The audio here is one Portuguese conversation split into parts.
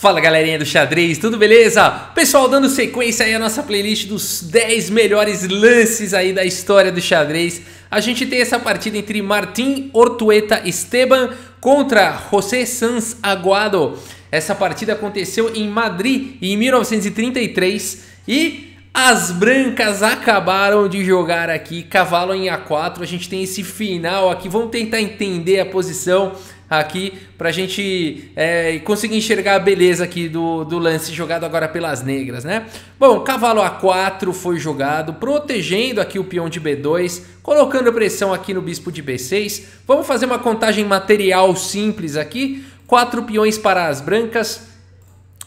Fala galerinha do xadrez, tudo beleza? Pessoal, dando sequência aí à nossa playlist dos 10 melhores lances aí da história do xadrez. A gente tem essa partida entre Martim Ortueta Esteban contra José Sanz Aguado. Essa partida aconteceu em Madrid em 1933 e as brancas acabaram de jogar aqui, cavalo em A4, a gente tem esse final aqui, vamos tentar entender a posição aqui para a gente é, conseguir enxergar a beleza aqui do, do lance jogado agora pelas negras, né? Bom, cavalo A4 foi jogado, protegendo aqui o peão de B2, colocando pressão aqui no bispo de B6. Vamos fazer uma contagem material simples aqui. Quatro peões para as brancas,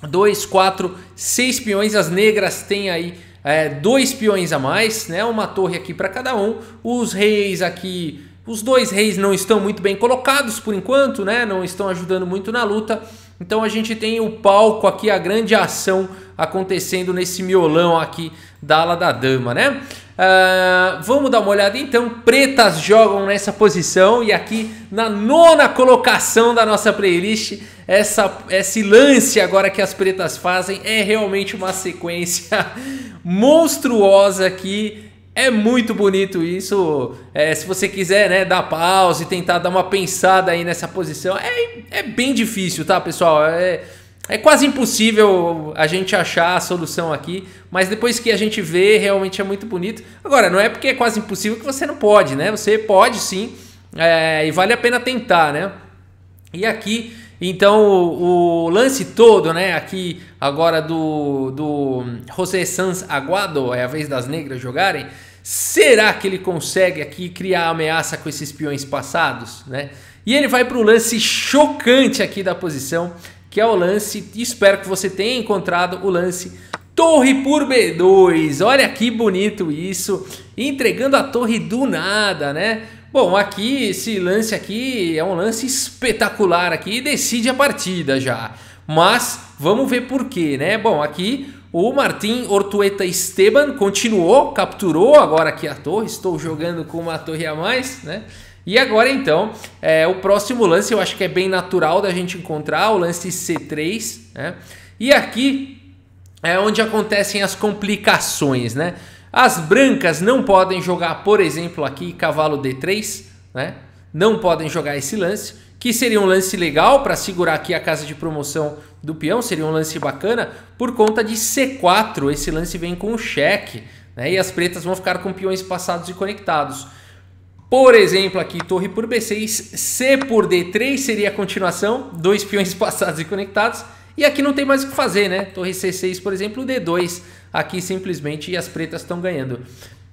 dois, quatro, seis peões. As negras têm aí é, dois peões a mais, né? Uma torre aqui para cada um. Os reis aqui os dois reis não estão muito bem colocados por enquanto, né? Não estão ajudando muito na luta. Então a gente tem o palco aqui, a grande ação acontecendo nesse miolão aqui da ala da dama, né? Uh, vamos dar uma olhada então. Pretas jogam nessa posição e aqui na nona colocação da nossa playlist, essa, esse lance agora que as pretas fazem é realmente uma sequência monstruosa aqui é muito bonito isso. É, se você quiser, né, dar pausa e tentar dar uma pensada aí nessa posição, é, é bem difícil, tá, pessoal? É, é quase impossível a gente achar a solução aqui, mas depois que a gente vê, realmente é muito bonito. Agora, não é porque é quase impossível que você não pode, né? Você pode sim, é, e vale a pena tentar, né? E aqui então o, o, lance todo, né? Aqui agora do, do José Sanz Aguado, é a vez das negras jogarem. Será que ele consegue aqui criar ameaça com esses peões passados? Né? E ele vai para o lance chocante aqui da posição, que é o lance, espero que você tenha encontrado o lance Torre por B2, olha que bonito isso, entregando a torre do nada, né? Bom, aqui esse lance aqui é um lance espetacular aqui, decide a partida já. Mas vamos ver por quê, né? Bom, aqui o Martim Ortueta Esteban continuou, capturou agora aqui a torre. Estou jogando com uma torre a mais, né? E agora então, é, o próximo lance eu acho que é bem natural da gente encontrar, o lance C3, né? E aqui é onde acontecem as complicações, né? As brancas não podem jogar, por exemplo, aqui cavalo D3, né? não podem jogar esse lance, que seria um lance legal para segurar aqui a casa de promoção do peão, seria um lance bacana, por conta de C4, esse lance vem com cheque, né? e as pretas vão ficar com peões passados e conectados. Por exemplo, aqui torre por B6, C por D3 seria a continuação, dois peões passados e conectados, e aqui não tem mais o que fazer, né? Torre C6, por exemplo, D2, aqui simplesmente e as pretas estão ganhando.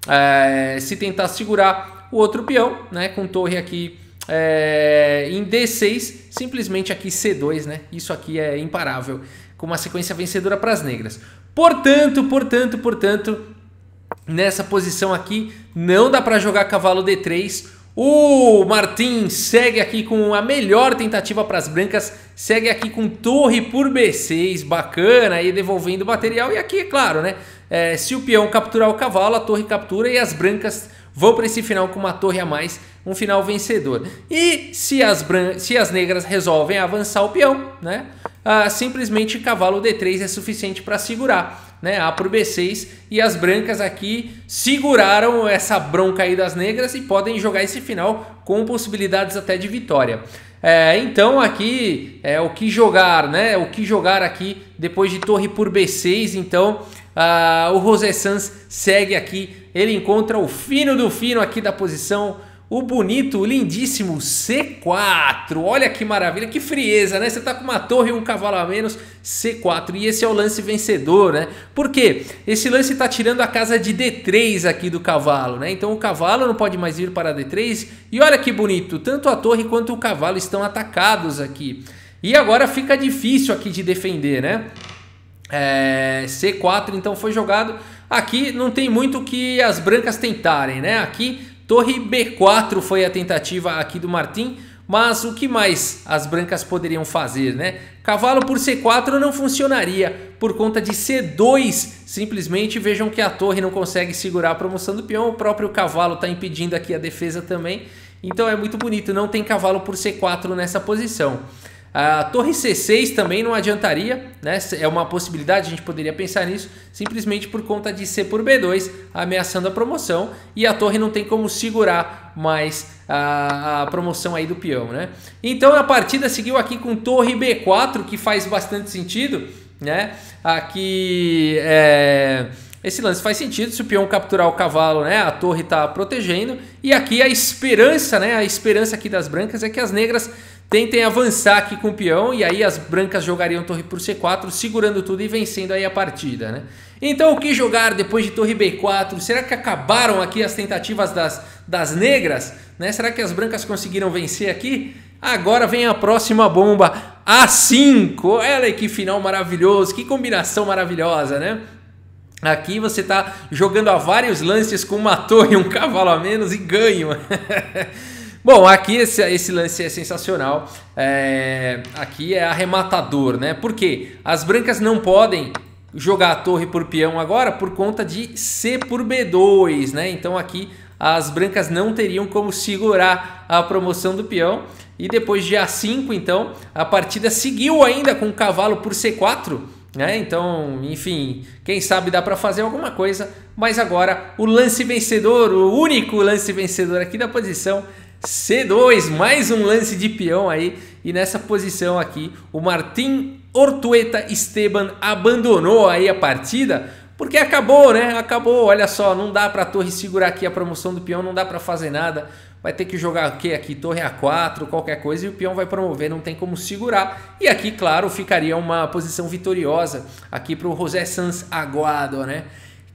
É, se tentar segurar o outro peão, né? Com torre aqui é, em D6, simplesmente aqui C2, né? Isso aqui é imparável, com uma sequência vencedora para as negras. Portanto, portanto, portanto, nessa posição aqui não dá para jogar cavalo D3. O Martin segue aqui com a melhor tentativa para as brancas, segue aqui com torre por B6, bacana, aí devolvendo material. E aqui, é claro, né? É, se o peão capturar o cavalo, a torre captura e as brancas Vou para esse final com uma torre a mais, um final vencedor. E se as, se as negras resolvem avançar o peão, né? Ah, simplesmente cavalo D3 é suficiente para segurar, né? A por B6 e as brancas aqui seguraram essa bronca aí das negras e podem jogar esse final com possibilidades até de vitória. É, então aqui é o que jogar, né? O que jogar aqui depois de torre por B6, então ah, o José Sanz segue aqui, ele encontra o fino do fino aqui da posição, o bonito, o lindíssimo C4. Olha que maravilha, que frieza, né? Você tá com uma torre e um cavalo a menos, C4. E esse é o lance vencedor, né? Por quê? Esse lance tá tirando a casa de D3 aqui do cavalo, né? Então o cavalo não pode mais vir para D3. E olha que bonito, tanto a torre quanto o cavalo estão atacados aqui. E agora fica difícil aqui de defender, né? É, C4 então foi jogado. Aqui não tem muito que as brancas tentarem, né? Aqui torre B4 foi a tentativa aqui do Martim, mas o que mais as brancas poderiam fazer, né? Cavalo por C4 não funcionaria por conta de C2. Simplesmente vejam que a torre não consegue segurar a promoção do peão, o próprio cavalo está impedindo aqui a defesa também. Então é muito bonito, não tem cavalo por C4 nessa posição. A torre C6 também não adiantaria, né? É uma possibilidade, a gente poderia pensar nisso, simplesmente por conta de C por B2 ameaçando a promoção e a torre não tem como segurar mais a, a promoção aí do peão, né? Então a partida seguiu aqui com torre B4, que faz bastante sentido, né? Aqui é esse lance faz sentido se o peão capturar o cavalo, né? A torre está protegendo. E aqui a esperança, né? A esperança aqui das brancas é que as negras tentem avançar aqui com o peão e aí as brancas jogariam torre por C4, segurando tudo e vencendo aí a partida, né? Então o que jogar depois de torre B4? Será que acabaram aqui as tentativas das, das negras? Né? Será que as brancas conseguiram vencer aqui? Agora vem a próxima bomba, A5. Olha que final maravilhoso, que combinação maravilhosa, né? Aqui você está jogando a vários lances com uma torre, um cavalo a menos e ganho. Bom, aqui esse, esse, lance é sensacional. É, aqui é arrematador, né? Porque as brancas não podem jogar a torre por peão agora por conta de C por B2, né? Então aqui as brancas não teriam como segurar a promoção do peão. E depois de A5, então, a partida seguiu ainda com o cavalo por C4 né? Então, enfim, quem sabe dá para fazer alguma coisa. Mas agora o lance vencedor, o único lance vencedor aqui da posição C2, mais um lance de peão aí. E nessa posição aqui, o Martim Ortueta Esteban abandonou aí a partida. Porque acabou, né? Acabou. Olha só, não dá para a torre segurar aqui a promoção do peão, não dá para fazer nada vai ter que jogar o que aqui? Torre A4, qualquer coisa, e o peão vai promover, não tem como segurar. E aqui, claro, ficaria uma posição vitoriosa aqui para o José Sanz Aguado, né?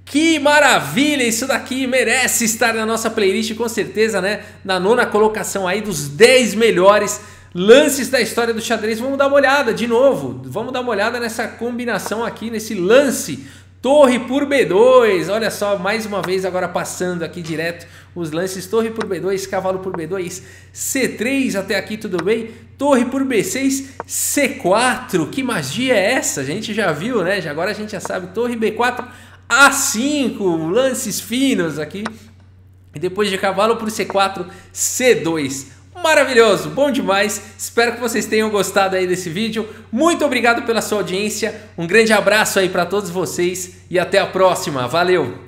Que maravilha! Isso daqui merece estar na nossa playlist, com certeza, né? Na nona colocação aí dos 10 melhores lances da história do xadrez. Vamos dar uma olhada de novo. Vamos dar uma olhada nessa combinação aqui, nesse lance Torre por B2, olha só, mais uma vez agora passando aqui direto os lances. Torre por B2, cavalo por B2, C3 até aqui tudo bem. Torre por B6, C4, que magia é essa? A gente já viu, né? agora a gente já sabe, torre B4, A5, lances finos aqui. E depois de cavalo por C4, C2. Maravilhoso, bom demais. Espero que vocês tenham gostado aí desse vídeo. Muito obrigado pela sua audiência. Um grande abraço aí para todos vocês e até a próxima. Valeu.